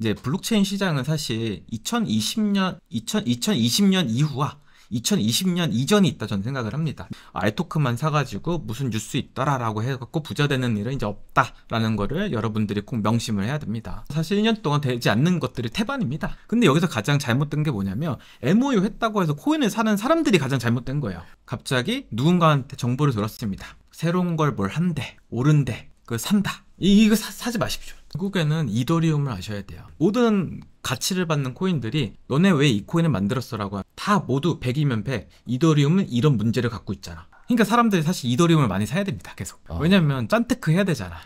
이제 블록체인 시장은 사실 2020년 2000, 2020년 이후와 2020년 이전이 있다 저는 생각을 합니다. 알토크만 사가지고 무슨 뉴스 있더라라고 해갖고 부자 되는 일은 이제 없다라는 거를 여러분들이 꼭 명심을 해야 됩니다. 사실 1년 동안 되지 않는 것들이 태반입니다. 근데 여기서 가장 잘못된 게 뭐냐면 MOU 했다고 해서 코인을 사는 사람들이 가장 잘못된 거예요. 갑자기 누군가한테 정보를 들었습니다. 새로운 걸 뭘 한대, 오른대, 그 산다. 이거 사, 지 마십시오. 결국에는 이더리움을 아셔야 돼요. 모든 가치를 받는 코인들이 너네 왜 이 코인을 만들었어 라고 다 모두 100이면 100 이더리움은 이런 문제를 갖고 있잖아. 그러니까 사람들이 사실 이더리움을 많이 사야 됩니다. 계속. 어. 왜냐면 짠테크 해야 되잖아.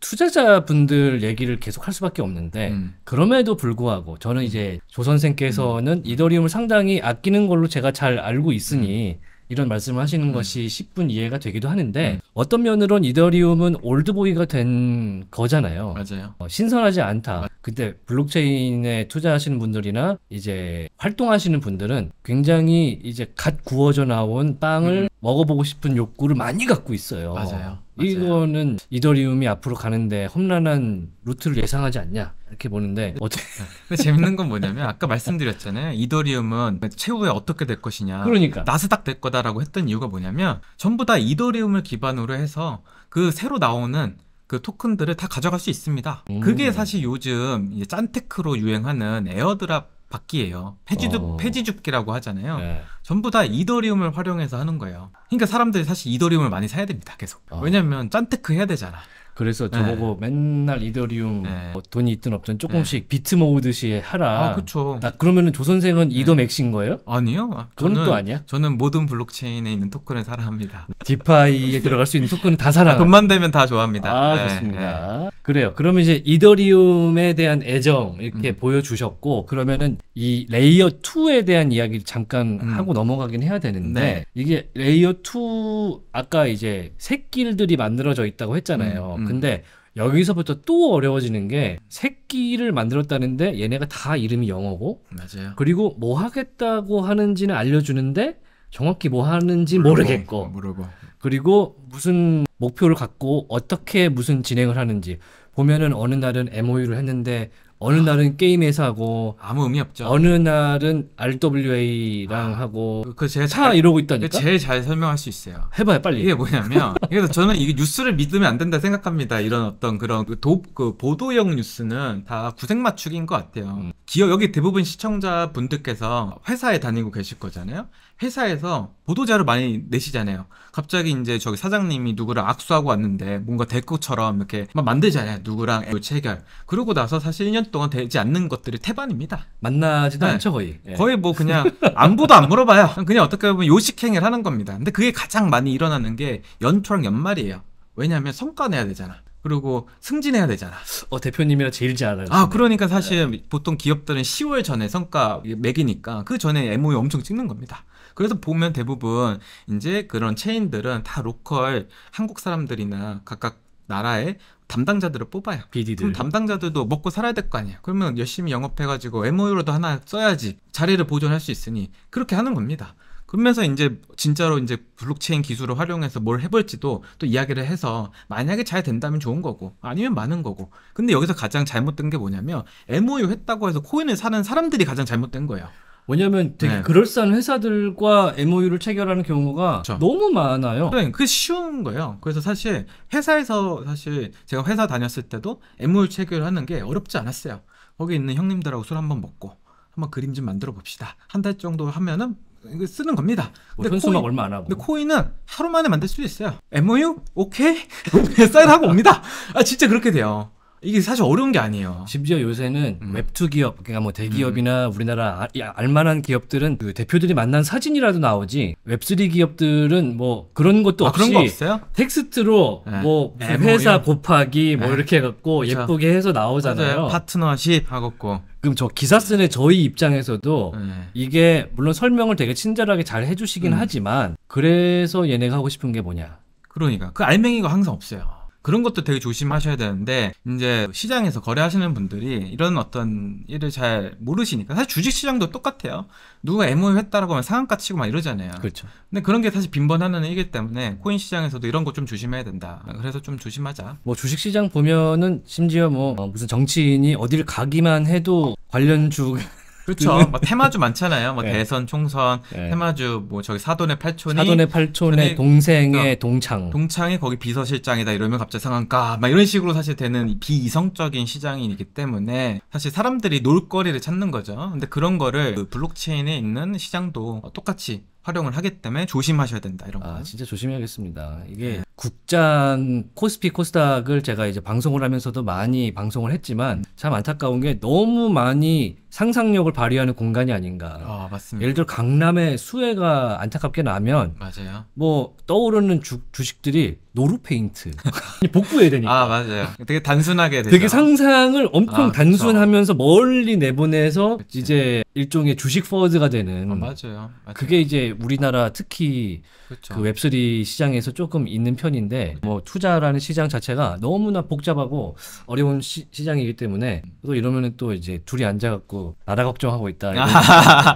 투자자분들 얘기를 계속 할 수밖에 없는데 음. 그럼에도 불구하고 저는 이제 조 선생께서는 음. 이더리움을 상당히 아끼는 걸로 제가 잘 알고 있으니 음. 이런 말씀을 하시는 음. 것이 10분 이해가 되기도 하는데 음. 어떤 면으론 이더리움은 올드보이가 된 거잖아요. 맞아요. 어, 신선하지 않다. 맞... 근데 블록체인에 투자하시는 분들이나 이제 활동하시는 분들은 굉장히 이제 갓 구워져 나온 빵을 음. 먹어보고 싶은 욕구를 많이 갖고 있어요. 맞아요. 이거는 이더리움이 앞으로 가는데 험난한 루트를 예상하지 않냐 이렇게 보는데 어째 근 재밌는 건 뭐냐면 아까 말씀드렸잖아요 이더리움은 최후에 어떻게 될 것이냐 그러니까 나스닥 될 거다라고 했던 이유가 뭐냐면 전부 다 이더리움을 기반으로 해서 그 새로 나오는 그 토큰들을 다 가져갈 수 있습니다. 음. 그게 사실 요즘 짠테크로 유행하는 에어드랍 바뀌예요. 폐지줍 어. 폐지줍기라고 하잖아요. 네. 전부 다 이더리움을 활용해서 하는 거예요. 그러니까 사람들이 사실 이더리움을 많이 사야 됩니다. 계속. 어. 왜냐면 짠테크 해야 되잖아. 그래서 네. 저보고 맨날 이더리움 네. 뭐 돈이 있든 없든 조금씩 네. 비트 모으듯이 하라. 아, 그쵸. 나 그러면은 조선생은 이더맥신 거예요? 아니요. 그건 저는, 또 아니야? 저는 모든 블록체인에 있는 토큰을 사랑합니다. 디파이에 들어갈 수 있는 토큰은 다사랑해 아, 돈만 되면 다 좋아합니다. 아, 좋습니다. 그래요. 그러면 이제 이더리움에 대한 애정 이렇게 음. 보여주셨고 그러면은 이 레이어 2에 대한 이야기를 잠깐 음. 하고 넘어가긴 해야 되는데 네. 이게 레이어 2 아까 이제 새끼들이 만들어져 있다고 했잖아요. 음, 음. 음. 근데 여기서부터 또 어려워지는 게 새끼를 만들었다는데 얘네가 다 이름이 영어고 맞아요. 그리고 뭐 하겠다고 하는지는 알려주는데 정확히 뭐 하는지 모르고, 모르겠고 모르고. 그리고 무슨 목표를 갖고 어떻게 무슨 진행을 하는지 보면은 어느 날은 MOU를 했는데 어느 날은 게임에서 하고 아무 의미 없죠. 어느 날은 RWA랑 아, 하고 그, 그 제가 차 잘, 이러고 있다니까. 그 제일 잘 설명할 수 있어요. 해봐요 빨리. 이게 뭐냐면 그래서 저는 이게 뉴스를 믿으면 안 된다 생각합니다. 이런 어떤 그런 그, 도, 그 보도형 뉴스는 다 구색 맞추기인 것 같아요. 음. 기업 여기 대부분 시청자 분들께서 회사에 다니고 계실 거잖아요. 회사에서 보도자료 많이 내시잖아요. 갑자기 이제 저기 사장님이 누구랑 악수하고 왔는데 뭔가 대꾸처럼 이렇게 막 만들잖아요. 누구랑 체결. 그러고 나서 사실 1년 동안 되지 않는 것들이 태반입니다. 만나지도 네. 않죠 거의. 예. 거의 뭐 그냥 안부도 안 물어봐요. 그냥 어떻게 보면 요식행위를 하는 겁니다. 근데 그게 가장 많이 일어나는 게 연초랑 연말이에요. 왜냐하면 성과 내야 되잖아. 그리고 승진해야 되잖아. 어 대표님이랑 제일 잘 알아요. 아 그러니까 사실 네. 보통 기업들은 10월 전에 성과 매기니까 그 전에 MOU 엄청 찍는 겁니다. 그래서 보면 대부분 이제 그런 체인들은 다 로컬 한국 사람들이나 각각 나라의 담당자들을 뽑아요. BD들. 그럼 담당자들도 먹고 살아야 될 거 아니에요. 그러면 열심히 영업해가지고 MOU로도 하나 써야지 자리를 보존할 수 있으니 그렇게 하는 겁니다. 그러면서 이제 진짜로 이제 블록체인 기술을 활용해서 뭘 해볼지도 또 이야기를 해서 만약에 잘 된다면 좋은 거고 아니면 많은 거고 근데 여기서 가장 잘못된 게 뭐냐면 MOU 했다고 해서 코인을 사는 사람들이 가장 잘못된 거예요. 왜냐면 되게 네. 그럴싸한 회사들과 MOU를 체결하는 경우가 그렇 너무 많아요. 그러니까 그게 쉬운 거예요. 그래서 사실 회사에서 사실 제가 회사 다녔을 때도 MOU 체결하는 게 어렵지 않았어요. 거기 있는 형님들하고 술 한번 먹고 한번 그림 좀 만들어 봅시다. 한 달 정도 하면은 쓰는 겁니다. 뭐 근데 뭐 코인, 얼마 안 하고. 근데 코인은 하루 만에 만들 수도 있어요. MOU? 오케이. 사인하고 옵니다. 아 진짜 그렇게 돼요. 이게 사실 어려운 게 아니에요. 심지어 요새는 음. 웹투 기업, 그러니까 뭐 대기업이나 음. 음. 우리나라 아, 알만한 기업들은 그 대표들이 만난 사진이라도 나오지 웹3 기업들은 뭐 그런 것도 아, 없이 그런 텍스트로 네. 뭐그 네, 뭐 회사 곱하기 뭐 네. 뭐 이렇게 해갖고 그렇 예쁘게 해서 나오잖아요. 맞아요. 파트너십 하고 그럼 저 기사 쓰는 저희 입장에서도 네. 이게 물론 설명을 되게 친절하게 잘 해주시긴 음. 하지만 그래서 얘네가 하고 싶은 게 뭐냐? 그러니까 그 알맹이가 항상 없어요. 그런 것도 되게 조심하셔야 되는데 이제 시장에서 거래하시는 분들이 이런 어떤 일을 잘 모르시니까 사실 주식 시장도 똑같아요. 누가 MOU 했다라고 하면 상한가 치고 막 이러잖아요. 그렇죠. 근데 그런 게 사실 빈번하는 일이기 때문에 코인 시장에서도 이런 거 좀 조심해야 된다. 그래서 좀 조심하자. 뭐 주식 시장 보면은 심지어 뭐 어, 무슨 정치인이 어디를 가기만 해도 관련 주 그렇죠. 막 그- 뭐 테마주 많잖아요. 막 뭐 네. 예. 대선, 총선, 네. 테마주 뭐 저기 사돈의 팔촌이 사돈의 팔촌의 동생의 그러니까 동창. 동창이 거기 비서실장이다 이러면 갑자기 상한가 막 이런 식으로 사실 되는 비이성적인 시장이기 때문에 사실 사람들이 놀거리를 찾는 거죠. 근데 그런 거를 그 블록체인에 있는 시장도 똑같이 활용을 하기 때문에 조심하셔야 된다 이런 아, 거. 아 진짜 조심해야겠습니다. 이게 네. 국장 코스피 코스닥을 제가 이제 방송을 하면서도 많이 방송을 했지만 참 안타까운 게 너무 많이 상상력을 발휘하는 공간이 아닌가. 어, 맞습니다. 예를 들어 강남에 수해가 안타깝게 나면 맞아요. 뭐 떠오르는 주, 식들이 노루 페인트 복구해야 되니까. 아 맞아요. 되게 단순하게 되죠. 되게 상상을 엄청 아, 단순하면서 멀리 내보내서 그치. 이제 일종의 주식 퍼즈가 되는. 아, 맞아요. 맞아요. 그게 이제 우리나라 특히 그쵸. 그 웹3 시장에서 조금 있는 편인데 뭐 투자라는 시장 자체가 너무나 복잡하고 어려운 시, 장이기 때문에 또 이러면은 또 이제 둘이 앉아갖고 나라 걱정하고 있다.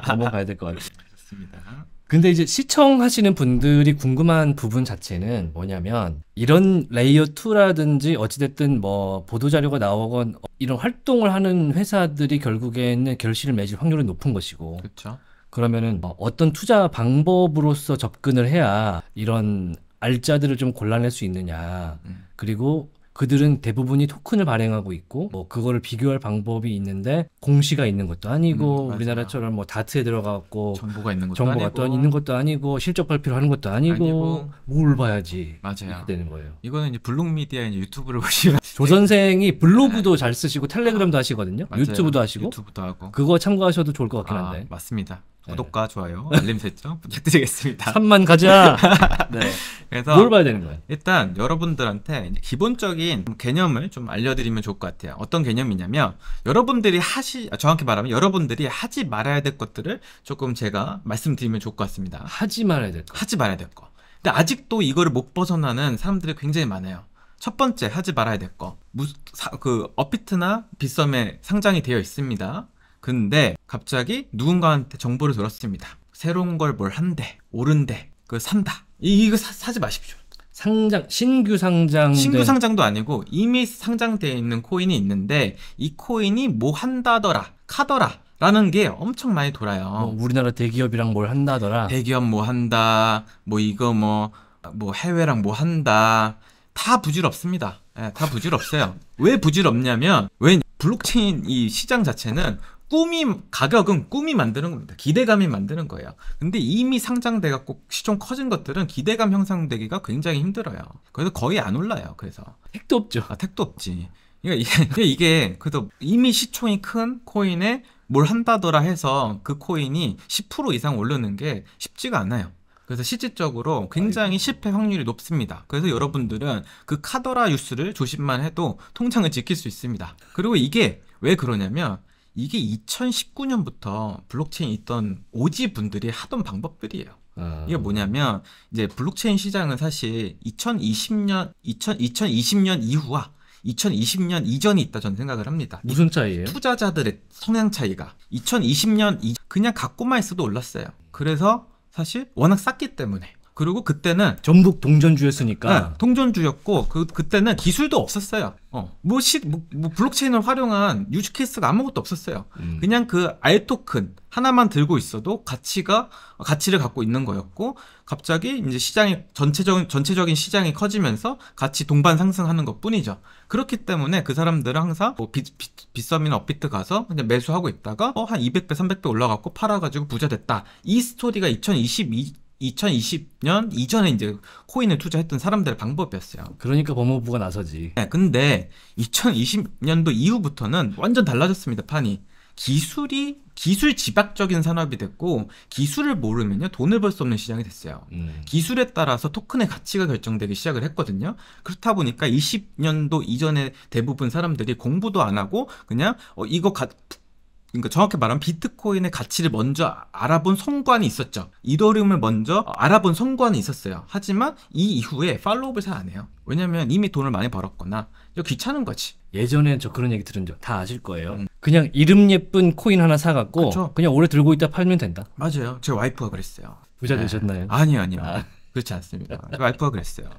넘어가야 될 것같습니다 근데 이제 시청하시는 분들이 궁금한 부분 자체는 뭐냐면 이런 레이어 2라든지 어찌됐든 뭐 보도자료가 나오건 이런 활동을 하는 회사들이 결국에는 결실을 맺을 확률이 높은 것이고. 그렇죠. 그러면은 어, 어떤 투자 방법으로서 접근을 해야 이런 알짜들을 좀 골라낼 수 있느냐. 음. 그리고 그들은 대부분이 토큰을 발행하고 있고 뭐 그거를 비교할 방법이 있는데 공시가 있는 것도 아니고 음, 우리나라처럼 뭐 다트에 들어가고 정보가 있는 것도 정보가 아니고 또 있는 것도 아니고 실적 발표를 하는 것도 아니고, 아니고. 뭘 봐야지 맞아요 되는 거예요. 이거는 이제 블록 미디어 이제 유튜브를 보시면 조 선생이 블로그도 네. 잘 쓰시고 텔레그램도 아, 하시거든요. 맞아요. 유튜브도 하시고 유튜브도 하고 그거 참고하셔도 좋을 것 같긴 아, 한데 아, 맞습니다. 네. 구독과 좋아요, 알림 설정 부탁드리겠습니다. 3만 가자. 네. 그래서 뭘 봐야 되는 거예 일단 여러분들한테 기본적인 개념을 좀 알려드리면 좋을 것 같아요. 어떤 개념이냐면 여러분들이 하시 아, 정확히 말하면 여러분들이 하지 말아야 될 것들을 조금 제가 말씀드리면 좋을 것 같습니다. 하지 말아야 될 거. 하지 말아야 될 거. 근데 아직도 이거를 못 벗어나는 사람들이 굉장히 많아요. 첫 번째 하지 말아야 될 거. 무, 사, 그 어피트나 빗썸에 상장이 되어 있습니다. 근데 갑자기 누군가한테 정보를 들었습니다. 새로운 걸 뭘 한대, 오른대, 그 산다. 이, 이거 사, 지 마십시오. 상장 신규 상장 신규 상장도 아니고 이미 상장되어 있는 코인이 있는데 이 코인이 뭐 한다더라, 카더라 라는 게 엄청 많이 돌아요. 뭐 우리나라 대기업이랑 뭘 한다더라. 대기업 뭐 한다. 뭐 이거 뭐뭐 뭐 해외랑 뭐 한다. 다 부질없습니다. 네, 다 부질없어요. 왜 부질없냐면 왜 블록체인 이 시장 자체는 꿈이 가격은 꿈이 만드는 겁니다. 기대감이 만드는 거예요. 근데 이미 상장돼 갖고 시총 커진 것들은 기대감 형성되기가 굉장히 힘들어요. 그래서 거의 안 올라요. 그래서 택도 없죠. 아, 택도 없지. 그러니까 이게, 이게 그래서 이미 시총이 큰 코인에 뭘 한다더라 해서 그 코인이 10% 이상 오르는 게 쉽지가 않아요. 그래서 실질적으로 굉장히 실패 확률이 높습니다. 그래서 여러분들은 그 카더라 뉴스를 조심만 해도 통장을 지킬 수 있습니다. 그리고 이게 왜 그러냐면 이게 2019년부터 블록체인 있던 오지 분들이 하던 방법들이에요. 아. 이게 뭐냐면 이제 블록체인 시장은 사실 2020년 2000, 2020년 이후와 2020년 이전이 있다 저는 생각을 합니다. 무슨 차이예요? 투자자들의 성향 차이가 2020년 이, 그냥 갖고만 있어도 올랐어요. 그래서 사실 워낙 쌌기 때문에 그리고 그때는 전북 동전주였으니까 네, 동전주였고 그 그때는 기술도 없었어요. 어, 뭐, 시, 뭐, 뭐 블록체인을 활용한 유즈 케이스가 아무것도 없었어요. 음. 그냥 그알 토큰 하나만 들고 있어도 가치가 가치를 갖고 있는 거였고 갑자기 이제 시장이 전체적인 전체적인 시장이 커지면서 같이 동반 상승하는 것뿐이죠. 그렇기 때문에 그 사람들은 항상 뭐 비, 비썸이나 업비트 가서 그냥 매수하고 있다가 어, 한 200배, 300배 올라갔고 팔아가지고 부자 됐다. 이 스토리가 2022 2020년 이전에 이제 코인을 투자했던 사람들의 방법이었어요. 그러니까 법무부가 나서지. 네, 근데 2020년도 이후부터는 완전 달라졌습니다, 판이. 기술이 기술 지박적인 산업이 됐고 기술을 모르면요 돈을 벌 수 없는 시장이 됐어요. 음. 기술에 따라서 토큰의 가치가 결정되기 시작을 했거든요. 그렇다 보니까 20년도 이전에 대부분 사람들이 공부도 안 하고 그냥 어, 이거 가, 그러니까 정확히 말하면 비트코인의 가치를 먼저 알아본 성관이 있었죠. 이더리움을 먼저 알아본 성관이 있었어요. 하지만 이 이후에 팔로우업을 잘 안 해요. 왜냐면 이미 돈을 많이 벌었거나 귀찮은 거지. 예전에 저 그런 얘기 들은 적 다 아실 거예요. 음. 그냥 이름 예쁜 코인 하나 사갖고 그냥 오래 들고 있다 팔면 된다. 맞아요. 제 와이프가 그랬어요. 부자 네. 되셨나요? 아니요, 아니요. 아. 그렇지 않습니다. 제 와이프가 그랬어요.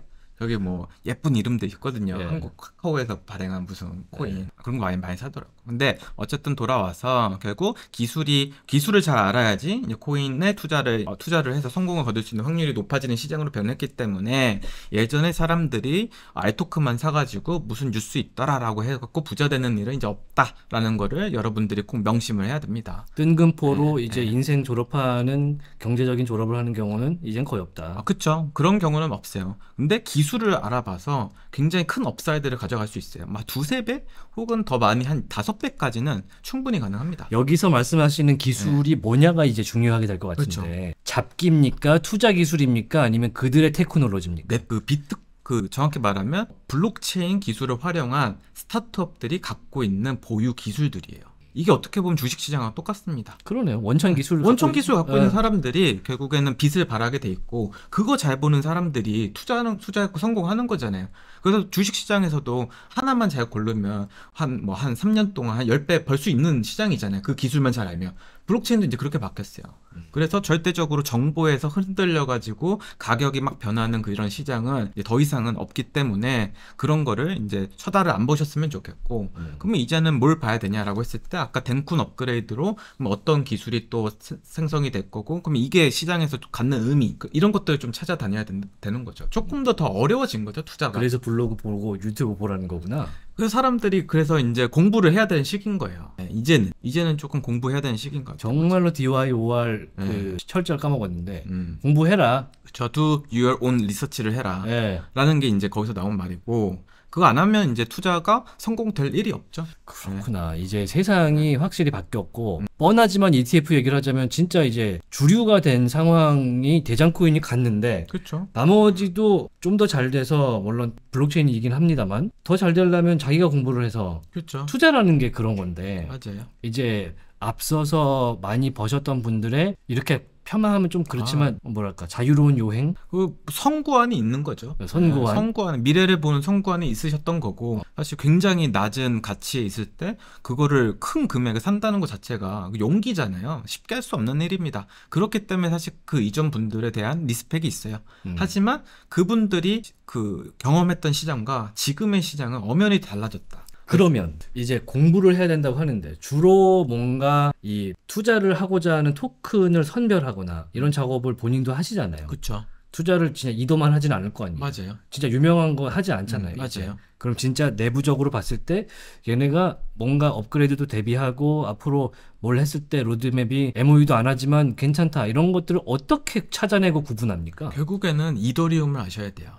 여기 뭐 예쁜 이름도 있거든요. 예. 한국 카카오에서 발행한 무슨 코인 예. 그런 거 많이 많이 사더라고. 근데 어쨌든 돌아와서 결국 기술이 기술을 잘 알아야지 이제 코인에 투자를 어, 투자를 해서 성공을 거둘 수 있는 확률이 높아지는 시장으로 변했기 때문에 예전에 사람들이 알토크만 사가지고 무슨 뉴스 있더라라고 해갖고 부자 되는 일은 이제 없다라는 거를 여러분들이 꼭 명심을 해야 됩니다. 뜬금포로 예. 이제 예. 인생 졸업하는 경제적인 졸업을 하는 경우는 이젠 거의 없다. 아, 그렇죠. 그런 경우는 없어요. 근데 기술 기술을 알아봐서 굉장히 큰 업사이드를 가져갈 수 있어요. 막 두 세 배 혹은 더 많이 한 다섯 배까지는 충분히 가능합니다. 여기서 말씀하시는 기술이 네. 뭐냐가 이제 중요하게 될 것 같은데 그렇죠. 잡기입니까? 투자 기술입니까? 아니면 그들의 테크놀로지입니까? 네, 그 비트 그 정확히 말하면 블록체인 기술을 활용한 스타트업들이 갖고 있는 보유 기술들이에요. 이게 어떻게 보면 주식시장과 똑같습니다. 그러네요. 원천 기술 네. 원천 갖고 기술 갖고 있는 네. 사람들이 결국에는 빚을 발하게 돼 있고 그거 잘 보는 사람들이 투자는 투자했고 성공하는 거잖아요. 그래서 주식시장에서도 하나만 잘 고르면 한 뭐한 뭐한 3년 동안 한 10배 벌 수 있는 시장이잖아요. 그 기술만 잘 알면 블록체인도 이제 그렇게 바뀌었어요. 그래서 절대적으로 정보에서 흔들려 가지고 가격이 막 변하는 그런 시장은 더 이상은 없기 때문에 그런 거를 이제 쳐다를 안 보셨으면 좋겠고 음. 그러면 이제는 뭘 봐야 되냐라고 했을 때 아까 덴쿤 업그레이드로 뭐 어떤 기술이 또 생성이 될 거고 그러면 이게 시장에서 갖는 의미 그 이런 것들을 좀 찾아다녀야 된, 되는 거죠. 조금 더 더 어려워진 거죠 투자가. 그래서 블로그 보고 유튜브 보라는 거구나. 그 사람들이 그래서 이제 공부를 해야 되는 시기인 거예요. 네, 네 이제는 이제는 조금 공부해야 되는 시기인 것같 정말로 DYOR 네. 그 네. 철저히 까먹었는데 음. 공부해라. 저도 your own 리서치를 해라. 네. 라는 게 이제 거기서 나온 말이고 그거 안 하면 이제 투자가 성공될 일이 없죠. 그렇구나. 네. 이제 세상이 확실히 바뀌었고 음. 뻔하지만 ETF 얘기를 하자면 진짜 이제 주류가 된 상황이 대장코인이 갔는데 그렇죠. 나머지도 좀 더 잘 돼서 물론 블록체인이긴 합니다만 더 잘 되려면 자기가 공부를 해서 그렇죠. 투자라는 게 그런 건데 맞아요. 이제 앞서서 많이 버셨던 분들의 이렇게 편하하면좀 그렇지만 아. 뭐랄까 자유로운 요행 그 선구안이 있는 거죠 네, 선구안 네, 선구안 미래를 보는 선구안이 있으셨던 거고 사실 굉장히 낮은 가치에 있을 때 그거를 큰금액을 산다는 것 자체가 용기잖아요 쉽게 할 수 없는 일입니다 그렇기 때문에 사실 그 이전 분들에 대한 리스펙이 있어요 음. 하지만 그분들이 그 경험했던 시장과 지금의 시장은 엄연히 달라졌다 그러면 이제 공부를 해야 된다고 하는데 주로 뭔가 이 투자를 하고자 하는 토큰을 선별하거나 이런 작업을 본인도 하시잖아요. 그렇죠. 투자를 진짜 이도만 하진 않을 거 아니에요. 맞아요. 진짜 유명한 거 하지 않잖아요. 음, 맞아요. 이제. 그럼 진짜 내부적으로 봤을 때 얘네가 뭔가 업그레이드도 대비하고 앞으로 뭘 했을 때 로드맵이 MOU도 안 하지만 괜찮다 이런 것들을 어떻게 찾아내고 구분합니까? 결국에는 이더리움을 아셔야 돼요.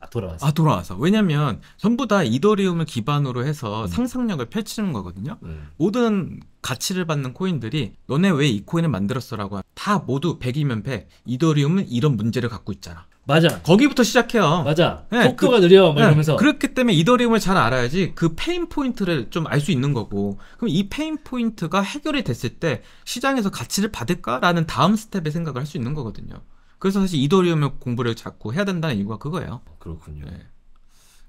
아, 돌아와서. 아, 돌아와서. 왜냐면 전부 다 이더리움을 기반으로 해서 음. 상상력을 펼치는 거거든요. 음. 모든 가치를 받는 코인들이 너네 왜 이 코인을 만들었어라고 다 모두 100이면 100. 이더리움은 이런 문제를 갖고 있잖아. 맞아. 거기부터 시작해요. 맞아. 네, 속도가 그, 느려. 막 네, 이러면서. 네, 그렇기 때문에 이더리움을 잘 알아야지 그 페인 포인트를 좀 알 수 있는 거고. 그럼 이 페인 포인트가 해결이 됐을 때 시장에서 가치를 받을까라는 다음 스텝의 생각을 할 수 있는 거거든요. 그래서 사실 이더리움 의 공부를 자꾸 해야 된다는 이유가 그거예요. 그렇군요. 네.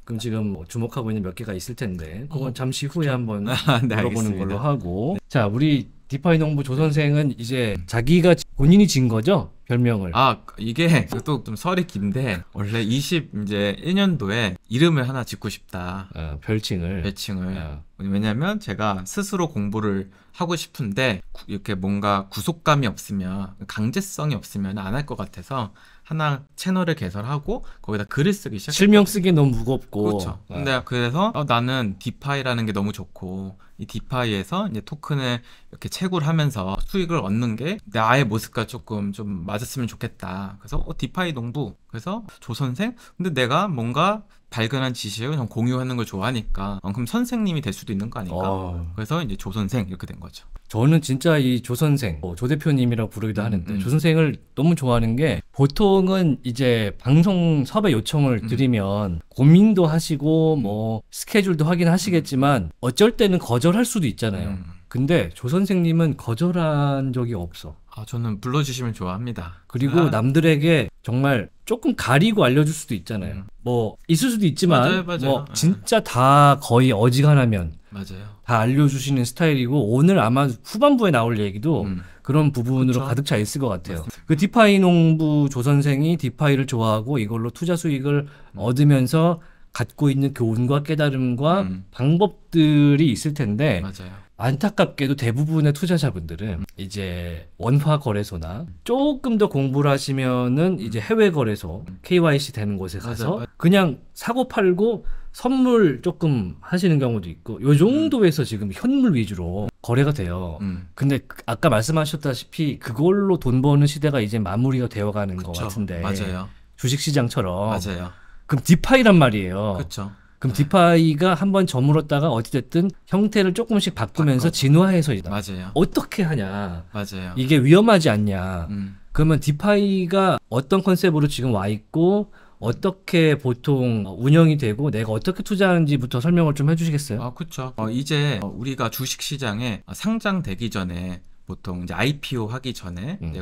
그럼 지금 뭐 주목하고 있는 몇 개가 있을 텐데 그건 어, 잠시 후에 그 한번 네, 들어보는 걸로 하고 자 우리 디파이 농부 조 선생은 이제 음. 자기가 본인이 진 거죠 별명을 아 이게 또 좀 설이 긴데 원래 20 이제 1년도에 이름을 하나 짓고 싶다 아, 별칭을 별칭을 아. 왜냐면 제가 스스로 공부를 하고 싶은데 이렇게 뭔가 구속감이 없으면 강제성이 없으면 안 할 것 같아서 하나 채널을 개설하고 거기다 글을 쓰기 시작. 실명 쓰기 너무 무겁고. 그렇죠. 아. 근데 그래서 어, 나는 디파이라는 게 너무 좋고 이 디파이에서 이제 토큰을 이렇게 채굴하면서 수익을 얻는 게 나의 모습과 조금 좀 맞았으면 좋겠다. 그래서 어, 디파이 농부. 그래서 조선생. 근데 내가 뭔가 발견한 지식을 좀 공유하는 걸 좋아하니까 어, 그럼 선생님이 될 수도 있는 거 아닌가 어. 그래서 이제 조 선생 이렇게 된 거죠 저는 진짜 이조 선생 어, 조 대표님이라고 부르기도 음, 하는데 음. 조 선생을 너무 좋아하는 게 보통은 이제 방송 섭외 요청을 음. 드리면 음. 고민도 하시고 뭐 스케줄도 확인하시겠지만 어쩔 때는 거절할 수도 있잖아요 음. 근데 조 선생님은 거절한 적이 없어 아, 저는 불러주시면 좋아합니다. 그리고 아. 남들에게 정말 조금 가리고 알려줄 수도 있잖아요. 음. 뭐 있을 수도 있지만 맞아요, 맞아요. 뭐 아. 진짜 다 거의 어지간하면 맞아요. 다 알려주시는 스타일이고 오늘 아마 후반부에 나올 얘기도 음. 그런 부분으로 그렇 가득 차 있을 것 같아요. 맞습니다. 그 디파이 농부 조 선생이 디파이를 좋아하고 이걸로 투자 수익을 음. 얻으면서 갖고 있는 교훈과 깨달음과 음. 방법들이 있을 텐데 맞아요. 안타깝게도 대부분의 투자자분들은 이제 원화 거래소나 조금 더 공부를 하시면은 이제 해외 거래소 KYC 되는 곳에 가서 그냥 사고 팔고 선물 조금 하시는 경우도 있고 요 정도에서 지금 현물 위주로 거래가 돼요. 음. 근데 아까 말씀하셨다시피 그걸로 돈 버는 시대가 이제 마무리가 되어가는 것 같은데 맞아요. 주식시장처럼 맞아요. 그럼 디파이란 말이에요. 그렇죠. 그럼 디파이가 한 번 저물었다가 어찌됐든 형태를 조금씩 바꾸면서 바꿔. 진화해서 맞아요. 어떻게 하냐. 맞아요. 이게 위험하지 않냐. 음. 그러면 디파이가 어떤 컨셉으로 지금 와 있고 어떻게 보통 운영이 되고 내가 어떻게 투자하는지부터 설명을 좀 해주시겠어요? 아, 그렇죠. 어, 이제 우리가 주식 시장에 상장되기 전에 보통 이제 IPO 하기 전에 음.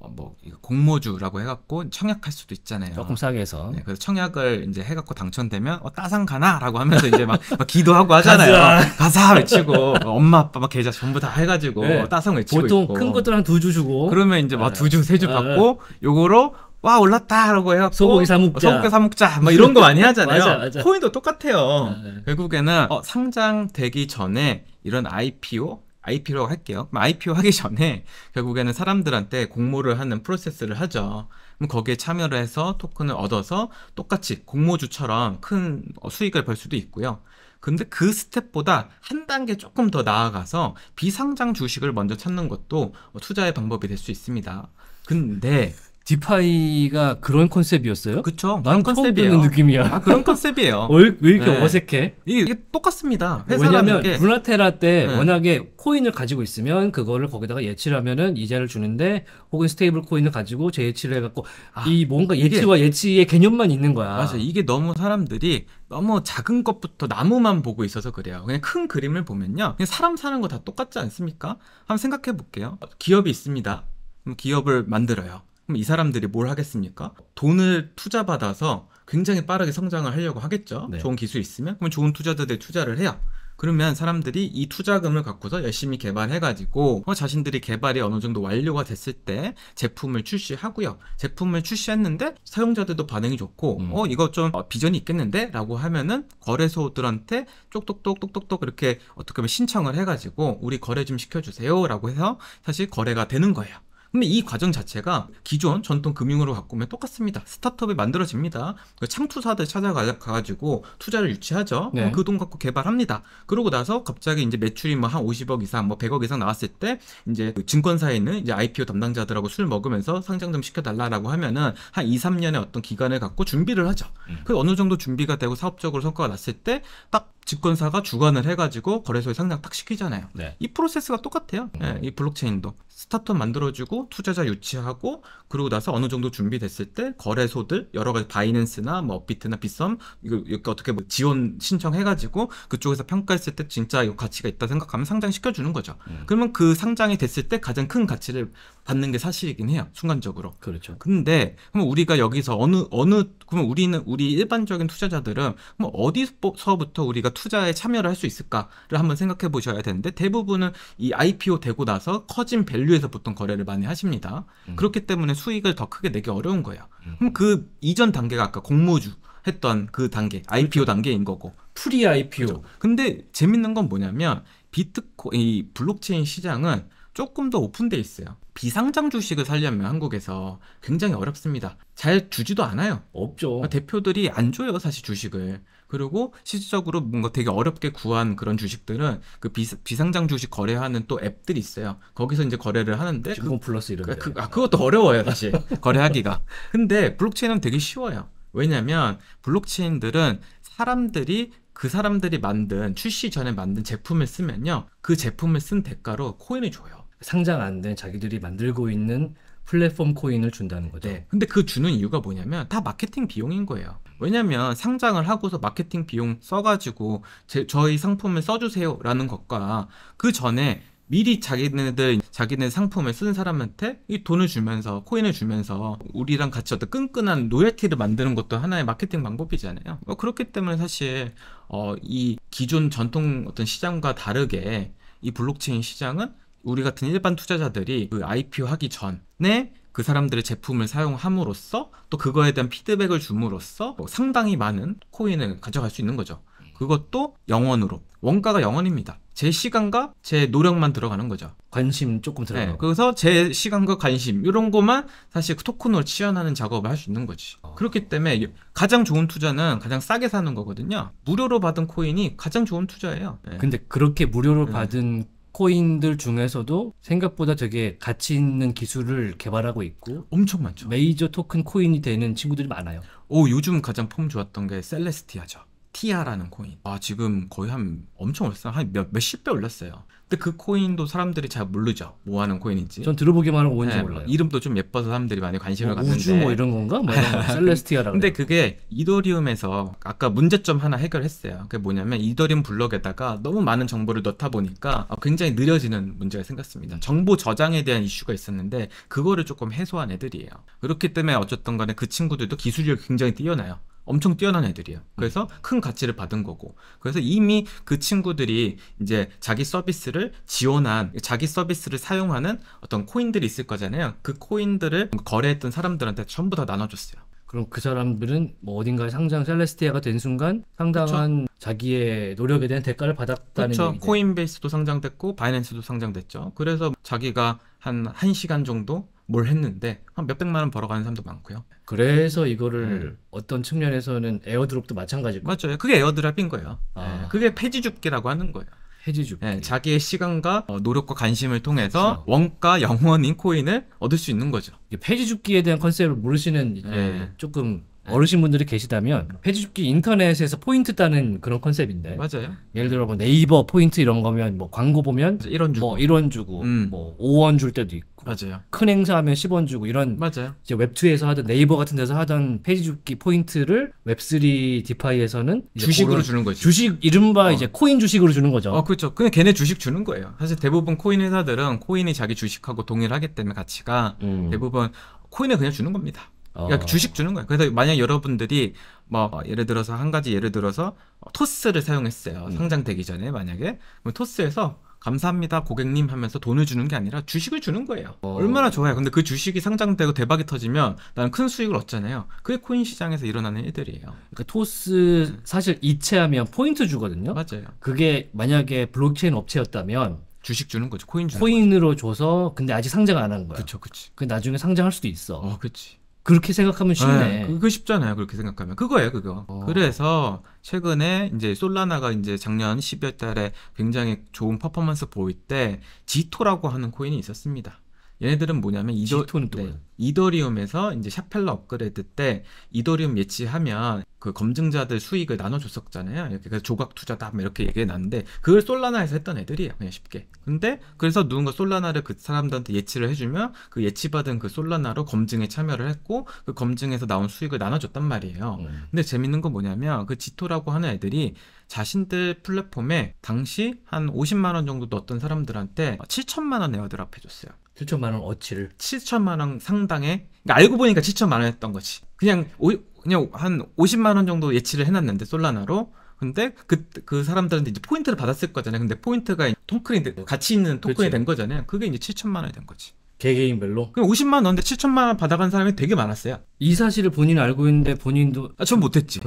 어, 뭐 공모주라고 해갖고 청약할 수도 있잖아요. 조금 싸게 해서. 네, 그래서 청약을 이제 해갖고 당첨되면 어, 따상 가나라고 하면서 이제 막, 막 기도하고 하잖아요. 가자, 외치고 엄마 아빠 막 계좌 전부 다 해가지고 네. 따상 외치고 보통 있고. 큰 것들 한 두 주 주고. 그러면 이제 막 두주 네. 세주 네. 받고 요거로 와 올랐다라고 해갖고 소고기 사 먹자, 소고기 사 먹자, 막 이런 거 많이 하잖아요. 맞아, 맞아. 코인도 똑같아요. 아, 결국에는 어, 상장되기 전에 이런 IPO IP로 할게요. IPO 하기 전에 결국에는 사람들한테 공모를 하는 프로세스를 하죠. 그럼 거기에 참여를 해서 토큰을 얻어서 똑같이 공모주처럼 큰 수익을 벌 수도 있고요. 근데 그 스텝보다 한 단계 조금 더 나아가서 비상장 주식을 먼저 찾는 것도 투자의 방법이 될 수 있습니다. 근데 디파이가 그런 컨셉이었어요? 그쵸. 나는 처음 듣는 느낌이야. 아, 그런 컨셉이에요. 왜, 왜 이렇게 네. 어색해? 이게 똑같습니다. 왜냐면 하 블라테라 때 네. 워낙에 코인을 가지고 있으면 그거를 거기다가 예치를 하면은 이자를 주는데 혹은 스테이블 코인을 가지고 재예치를 해갖고 아, 이 뭔가 예치와 예치의 개념만 있는 거야. 맞아. 이게 너무 사람들이 너무 작은 것부터 나무만 보고 있어서 그래요. 그냥 큰 그림을 보면요. 그냥 사람 사는 거 다 똑같지 않습니까? 한번 생각해 볼게요. 기업이 있습니다. 기업을 만들어요. 그럼 이 사람들이 뭘 하겠습니까? 돈을 투자받아서 굉장히 빠르게 성장을 하려고 하겠죠. 네. 좋은 기술 이 있으면 그럼 좋은 투자자들이 투자를 해요. 그러면 사람들이 이 투자금을 갖고서 열심히 개발해가지고 어, 자신들이 개발이 어느 정도 완료가 됐을 때 제품을 출시하고요. 제품을 출시했는데 사용자들도 반응이 좋고 음. 어 이거 좀 어, 비전이 있겠는데라고 하면은 거래소들한테 쪽똑똑똑똑똑 이렇게 어떻게 보면 신청을 해가지고 우리 거래 좀 시켜주세요라고 해서 사실 거래가 되는 거예요. 근데 이 과정 자체가 기존 전통 금융으로 바꾸면 똑같습니다. 스타트업이 만들어집니다. 그 창투사들 찾아가가지고 투자를 유치하죠. 네. 그돈 그 갖고 개발합니다. 그러고 나서 갑자기 이제 매출이 뭐 한 50억 이상, 뭐 100억 이상 나왔을 때 이제 그 증권사에 있는 이제 IPO 담당자들하고 술 먹으면서 상장 좀 시켜달라라고 하면은 한 2, 3년의 어떤 기간을 갖고 준비를 하죠. 음. 그 어느 정도 준비가 되고 사업적으로 성과가 났을 때딱 집권사가 주관을 해가지고 거래소에 상장 딱 시키잖아요. 네. 이 프로세스가 똑같아요. 네, 이 블록체인도 스타트업 만들어주고 투자자 유치하고 그러고 나서 어느 정도 준비됐을 때 거래소들 여러 가지 바이낸스나 뭐 비트나 비썸 이거 이렇게 어떻게 뭐 지원 신청해가지고 그쪽에서 평가했을 때 진짜 이 가치가 있다 생각하면 상장 시켜주는 거죠. 음. 그러면 그 상장이 됐을 때 가장 큰 가치를 받는 게 사실이긴 해요. 순간적으로. 그렇죠. 근데 그럼 우리가 여기서 어느 어느 그러면 우리는 우리 일반적인 투자자들은 뭐 어디서부터 우리가 투자에 참여를 할 수 있을까를 한번 생각해 보셔야 되는데 대부분은 이 IPO 되고 나서 커진 밸류에서 보통 거래를 많이 하십니다. 음. 그렇기 때문에 수익을 더 크게 내기 어려운 거예요. 음. 그럼 그 이전 단계가 아까 공모주 했던 그 단계, IPO 그렇죠. 단계인 거고. 프리 IPO. 그렇죠. 근데 재밌는 건 뭐냐면 비트코인 이 블록체인 시장은 조금 더 오픈돼 있어요. 비상장 주식을 살려면 한국에서 굉장히 어렵습니다. 잘 주지도 않아요. 없죠. 아, 대표들이 안 줘요, 사실 주식을. 그리고 실질적으로 뭔가 되게 어렵게 구한 그런 주식들은 그 비, 비상장 주식 거래하는 또 앱들이 있어요. 거기서 이제 거래를 하는데 그, 플러스 이런 그, 그, 아, 그것도 어려워요, 사실. 거래하기가. 근데 블록체인은 되게 쉬워요. 왜냐면 하 블록체인들은 사람들이 그 사람들이 만든 출시 전에 만든 제품을 쓰면요. 그 제품을 쓴 대가로 코인을 줘요. 상장 안 된 자기들이 만들고 있는 플랫폼 코인을 준다는 거죠. 네. 근데 그 주는 이유가 뭐냐면 다 마케팅 비용인 거예요. 왜냐면 상장을 하고서 마케팅 비용 써가지고 제, 저희 상품을 써주세요라는 것과 그 전에 미리 자기네들 자기네 상품을 쓴 사람한테 이 돈을 주면서 코인을 주면서 우리랑 같이 어떤 끈끈한 로열티를 만드는 것도 하나의 마케팅 방법이잖아요. 뭐 그렇기 때문에 사실 어, 이 기존 전통 어떤 시장과 다르게 이 블록체인 시장은 우리 같은 일반 투자자들이 그 IPO 하기 전에 그 사람들의 제품을 사용함으로써 또 그거에 대한 피드백을 줌으로써 뭐 상당히 많은 코인을 가져갈 수 있는 거죠. 그것도 영원으로 원가가 영원입니다. 제 시간과 제 노력만 들어가는 거죠. 관심 조금 네, 들어가고. 네, 그래서 제 시간과 관심 이런 것만 사실 그 토큰으로 치환하는 작업을 할 수 있는 거지. 어. 그렇기 때문에 가장 좋은 투자는 가장 싸게 사는 거거든요. 무료로 받은 코인이 가장 좋은 투자예요. 네. 근데 그렇게 무료로 네. 받은 코인들 중에서도 생각보다 되게 가치 있는 기술을 개발하고 있고 엄청 많죠. 메이저 토큰 코인이 되는 친구들이 많아요. 오 요즘 가장 폼 좋았던 게 셀레스티아죠. 티아라는 코인. 아 지금 거의 한 엄청 올랐어요. 한 몇, 몇십 배 올랐어요. 근데 그 코인도 사람들이 잘 모르죠. 뭐 하는 코인인지. 전 들어보기만 하고 뭔지 네, 몰라요. 이름도 좀 예뻐서 사람들이 많이 관심을 뭐, 갖는데. 우주 뭐 이런 건가? 뭐 이런 셀레스티아라 근데 그게 이더리움에서 아까 문제점 하나 해결했어요. 그게 뭐냐면 이더리움 블럭에다가 너무 많은 정보를 넣다 보니까 어, 굉장히 느려지는 문제가 생겼습니다. 정보 저장에 대한 이슈가 있었는데 그거를 조금 해소한 애들이에요. 그렇기 때문에 어쨌든 간에 그 친구들도 기술력이 굉장히 뛰어나요. 엄청 뛰어난 애들이에요. 음. 그래서 음. 큰 가치를 받은 거고. 그래서 이미 그 친구들이 이제 자기 서비스를 지원한, 자기 서비스를 사용하는 어떤 코인들이 있을 거잖아요. 그 코인들을 거래했던 사람들한테 전부 다 나눠줬어요. 그럼 그 사람들은 뭐 어딘가에 상장 셀레스티아가 된 순간 상당한 그쵸? 자기의 노력에 대한 대가를 받았다는 그렇죠. 코인베이스도 상장됐고 바이낸스도 상장됐죠. 그래서 자기가 한 1시간 정도 뭘 했는데 한 몇백만 원 벌어가는 사람도 많고요. 그래서 이거를 음. 어떤 측면에서는 에어드롭도 마찬가지고 맞죠. 그게 에어드랍인 거예요. 아. 네, 그게 폐지줍기라고 하는 거예요. 폐지줍기. 네, 자기의 시간과 어, 노력과 관심을 통해서 그렇죠. 원가 영원인 코인을 얻을 수 있는 거죠. 폐지줍기에 대한 컨셉을 모르시는 네. 조금 네. 어르신분들이 계시다면 페이지줍기 인터넷에서 포인트 따는 그런 컨셉인데 맞아요. 예를 들어 뭐 네이버 포인트 이런 거면 뭐 광고 보면 1원 주고 뭐 1원 주고 음. 뭐 5원 줄 때도 있고 맞아요. 큰 행사하면 10원 주고 이런 맞아요. 이제 웹2에서 하던 네이버 같은 데서 하던 페이지줍기 포인트를 웹3 디파이에서는 주식으로 주는 거죠. 주식 이른바 어. 이제 코인 주식으로 주는 거죠. 어 그렇죠. 그냥 걔네 주식 주는 거예요. 사실 대부분 코인 회사들은 코인이 자기 주식하고 동일하기 때문에 가치가 음. 대부분 코인을 그냥 주는 겁니다. 어. 그러니까 주식 주는 거예요. 그래서 만약 여러분들이 뭐 예를 들어서 한 가지 예를 들어서 어, 토스를 사용했어요. 음. 상장되기 전에 만약에 그럼 토스에서 감사합니다 고객님 하면서 돈을 주는 게 아니라 주식을 주는 거예요 어. 얼마나 좋아요 근데 그 주식이 상장되고 대박이 터지면 나는 큰 수익을 얻잖아요 그게 코인 시장에서 일어나는 일들이에요 그러니까 토스 사실 이체하면 포인트 주거든요 맞아요 그게 만약에 블록체인 업체였다면 주식 주는 거죠 코인 주는 코인으로 거죠. 줘서 근데 아직 상장 안 한 거야 그쵸 그치 그 나중에 상장할 수도 있어 어 그치 그렇게 생각하면 네, 쉽네. 네, 그거 쉽잖아요. 그렇게 생각하면. 그거예요, 그거. 어. 그래서 최근에 이제 솔라나가 이제 작년 12월 달에 굉장히 좋은 퍼포먼스 보일 때 지토라고 하는 코인이 있었습니다. 얘네들은 뭐냐면 이더, 네, 이더리움에서 이제 샤펠러 업그레이드 때 이더리움 예치하면 그 검증자들 수익을 나눠줬었잖아요. 이렇게 그래서 조각 투자다 이렇게 얘기해 놨는데 그걸 솔라나에서 했던 애들이에요 그냥 쉽게. 근데 그래서 누군가 솔라나를 그 사람들한테 예치를 해주면 그 예치받은 그 솔라나로 검증에 참여를 했고 그 검증에서 나온 수익을 나눠줬단 말이에요. 음. 근데 재밌는 건 뭐냐면 그 지토라고 하는 애들이 자신들 플랫폼에 당시 한 50만 원 정도 넣었던 사람들한테 7천만 원 에어드랍 해줬어요. 7천만 원 어치를 7천만 원 상당의 그러니까 알고 보니까 7천만 원했던 거지. 그냥 오, 그냥 한 50만 원 정도 예치를 해놨는데 솔라나로 근데 그, 그 사람들한테 이제 포인트를 받았을 거잖아요. 근데 포인트가 토큰이 된, 같이 있는 토큰이 그렇지. 된 거잖아요. 그게 이제 7천만 원이 된 거지. 개개인별로? 그럼 50만 원인데 7천만 원 받아간 사람이 되게 많았어요. 이 사실을 본인은 알고 있는데 본인도. 아, 전 못했지.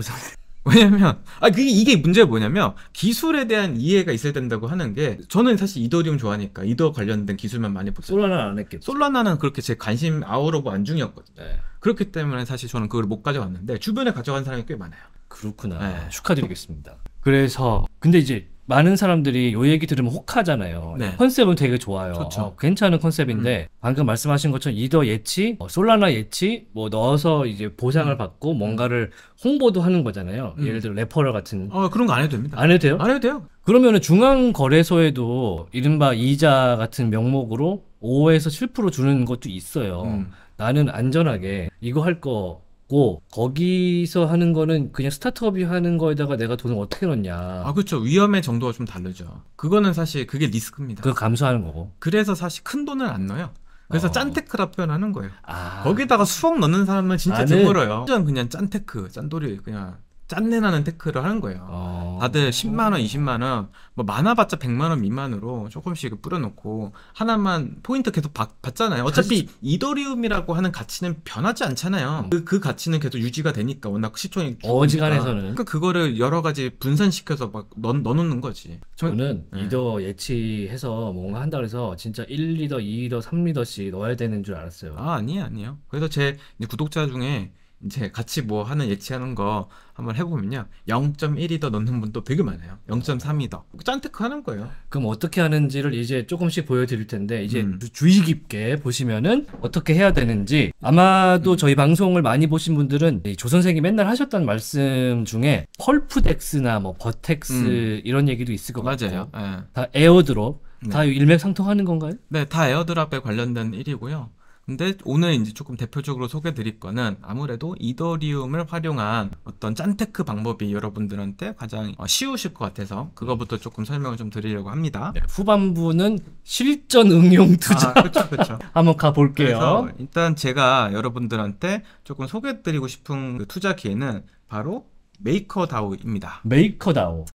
왜냐면 아 그게 이게 문제가 뭐냐면 기술에 대한 이해가 있어야 된다고 하는 게 저는 사실 이더리움 좋아하니까 이더 관련된 기술만 많이 보죠. 솔라나는 안 했겠죠. 솔라나는 그렇게 제 관심 아우러브 안중이었거든요. 네. 그렇기 때문에 사실 저는 그걸 못 가져왔는데 주변에 가져간 사람이 꽤 많아요. 그렇구나. 네. 축하드리겠습니다. 그래서 근데 이제 많은 사람들이 요 얘기 들으면 혹하잖아요. 네. 컨셉은 되게 좋아요. 어, 괜찮은 컨셉인데 음. 방금 말씀하신 것처럼 이더 예치, 어, 솔라나 예치 뭐 넣어서 이제 보상을 음. 받고 뭔가를 홍보도 하는 거잖아요. 음. 예를 들어 래퍼럴 같은. 어 그런 거 안 해도 됩니다. 안 해도 돼요? 안 해도 돼요. 그러면 은 중앙 거래소에도 이른바 이자 같은 명목으로 5에서 7% 주는 것도 있어요. 음. 나는 안전하게 이거 할거 없고 거기서 하는 거는 그냥 스타트업이 하는 거에다가 내가 돈을 어떻게 넣냐. 아 그렇죠. 위험의 정도가 좀 다르죠. 그거는 사실 그게 리스크입니다. 그걸 감수하는 거고. 그래서 사실 큰 돈을 안 넣어요. 그래서 어. 짠테크라 표현하는 거예요. 아. 거기다가 수억 넣는 사람은 진짜 드물어요. 완전 그냥 짠테크, 짠돌이 그냥 짠내나는 태클을 하는 거예요. 어... 다들 10만 원, 20만 원, 뭐 많아봤자 100만 원 미만으로 조금씩 뿌려놓고 하나만 포인트 계속 받, 잖아요 어차피 그렇지. 이더리움이라고 하는 가치는 변하지 않잖아요. 어. 그, 그 가치는 계속 유지가 되니까 워낙 시총이 어지간해서는. 그러니까 그거를 여러 가지 분산시켜서 막 넣, 넣어놓는 거지. 저는 네. 리더 예치해서 뭔가 한다 그래서 진짜 1리더, 2리더, 3리더씩 넣어야 되는 줄 알았어요. 아 아니에요, 아니에요. 그래서 제 구독자 중에 이제 같이 뭐 하는 예치하는 거 한번 해보면요. 0.1이 더 넣는 분도 되게 많아요. 0.3이 더. 짠테크 하는 거예요. 그럼 어떻게 하는지를 이제 조금씩 보여드릴 텐데, 이제 음. 주의 깊게 보시면은 어떻게 해야 되는지 아마도 저희 방송을 많이 보신 분들은 조 선생이 님 맨날 하셨던 말씀 중에 펄프덱스나 뭐 버텍스 음. 이런 얘기도 있을 것 맞아요. 같아요. 예. 네. 다 에어드롭. 네. 다 일맥상통하는 건가요? 네, 다 에어드랍에 관련된 일이고요. 근데 오늘 이제 조금 대표적으로 소개 드릴 거는 아무래도 이더리움을 활용한 어떤 짠테크 방법이 여러분들한테 가장 어, 쉬우실 것 같아서 그거부터 조금 설명을 좀 드리려고 합니다. 네, 후반부는 실전 응용 아, 투자. 아, 그렇그렇 한번 가볼게요. 일단 제가 여러분들한테 조금 소개드리고 싶은 그 투자 기회는 바로 메이커다오입니다. 메이커다오.